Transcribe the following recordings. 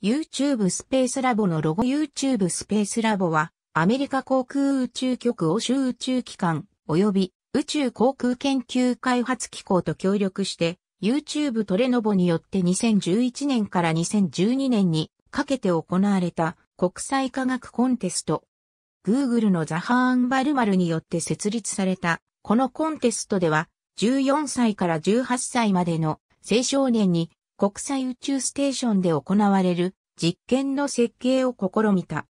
YouTube スペースラボのロゴ YouTube スペースラボは、アメリカ航空宇宙局欧州宇宙機関、及び宇宙航空研究開発機構と協力して、YouTube トレノボによって2011年から2012年にかけて行われた国際科学コンテスト。Google のザハーンバルマルによって設立された、このコンテストでは、14歳から18歳までの青少年に国際宇宙ステーションで行われる実験の設計を試みた。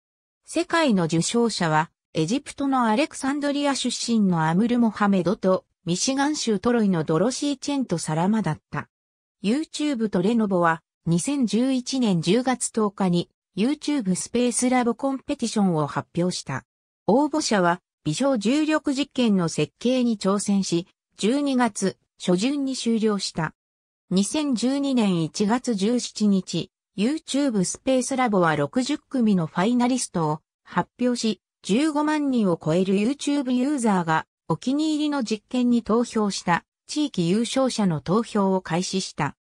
世界の受賞者は、エジプトのアレクサンドリア出身のアムル・モハメドと、ミシガン州トロイのドロシー・チェンとサラマだった。YouTube とレノボは、2011年10月10日に、YouTube スペースラボコンペティションを発表した。応募者は、微小重力実験の設計に挑戦し、12月初旬に終了した。2012年1月17日、YouTube スペースラボは60組のファイナリストを発表し、15万人を超える YouTube ユーザーがお気に入りの実験に投票した地域優勝者の投票を開始した。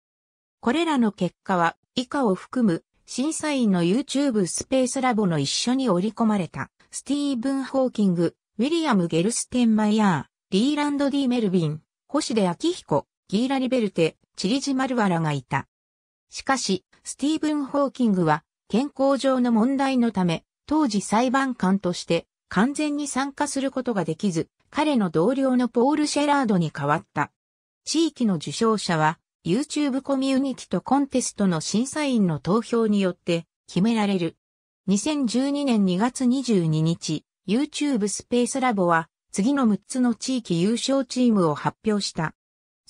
これらの結果は以下を含む審査員の YouTube スペースラボの一緒に織り込まれたスティーブン・ホーキング、ウィリアム・ゲルステンマイヤー、リーランド・ディ・メルビン、星出明彦、ギーラ・リベルテ、チリジ・マルワラがいた。しかし、スティーブン・ホーキングは、健康上の問題のため、当時裁判官として完全に参加することができず、彼の同僚のポール・シェラードに代わった。地域の受賞者は、YouTube コミュニティとコンテストの審査員の投票によって決められる。2012年2月22日、YouTube スペースラボは、次の6つの地域優勝チームを発表した。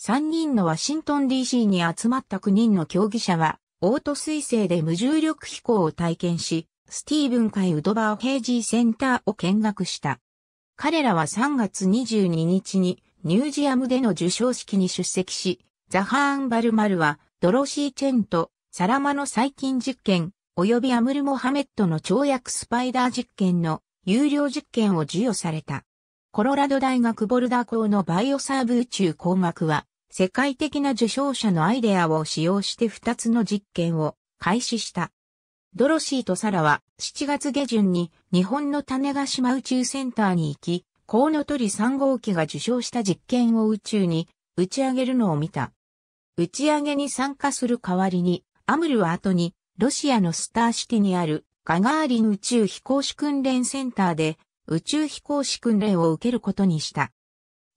3人のワシントン DC に集まった9人の競技者は、オート彗星で無重力飛行を体験し、スティーブン海ウドバーヘイジーセンターを見学した。彼らは3月22日にニュージアムでの受賞式に出席し、ザハーン・バルマルはドロシー・チェンとサラマの細菌実験及びアムル・モハメットの跳躍スパイダー実験の有料実験を授与された。コロラド大学ボルダー校のバイオサーブ宇宙工学は世界的な受賞者のアイデアを使用して2つの実験を開始した。ドロシーとサラは7月下旬に日本の種子島宇宙センターに行き、コウノトリ3号機が受賞した実験を宇宙に打ち上げるのを見た。打ち上げに参加する代わりに、アムルは後にロシアのスターシティにあるガガーリン宇宙飛行士訓練センターで宇宙飛行士訓練を受けることにした。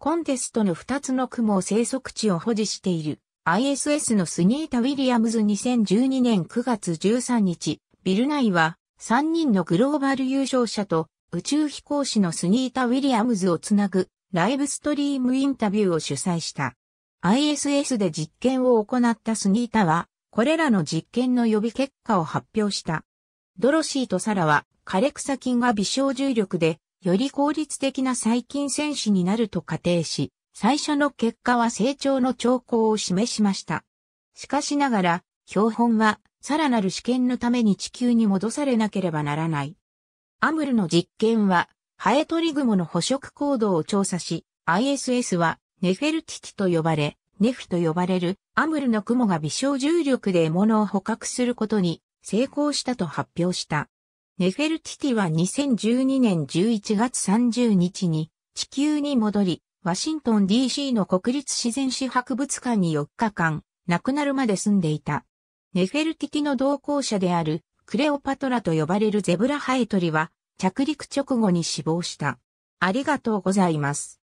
コンテストの2つの雲生息地を保持している ISS のスニータ・ウィリアムズ2012年9月13日、ビル内は3人のグローバル優勝者と宇宙飛行士のスニータ・ウィリアムズをつなぐライブストリームインタビューを主催した。ISS で実験を行ったスニータは、これらの実験の予備結果を発表した。ドロシーとサラは、枯れ草菌が微小重力でより効率的な細菌戦士になると仮定し、最初の結果は成長の兆候を示しました。しかしながら、標本は、さらなる試験のために地球に戻されなければならない。アムルの実験は、ハエトリグモの捕食行動を調査し、ISS は、ネフェルティティと呼ばれ、ネフと呼ばれるアムルの雲が微小重力で獲物を捕獲することに成功したと発表した。ネフェルティティは2012年11月30日に地球に戻り、ワシントン DC の国立自然史博物館に4日間、亡くなるまで住んでいた。ネフェルティティの同行者であるクレオパトラと呼ばれるゼブラハエトリは着陸直後に死亡した。ありがとうございます。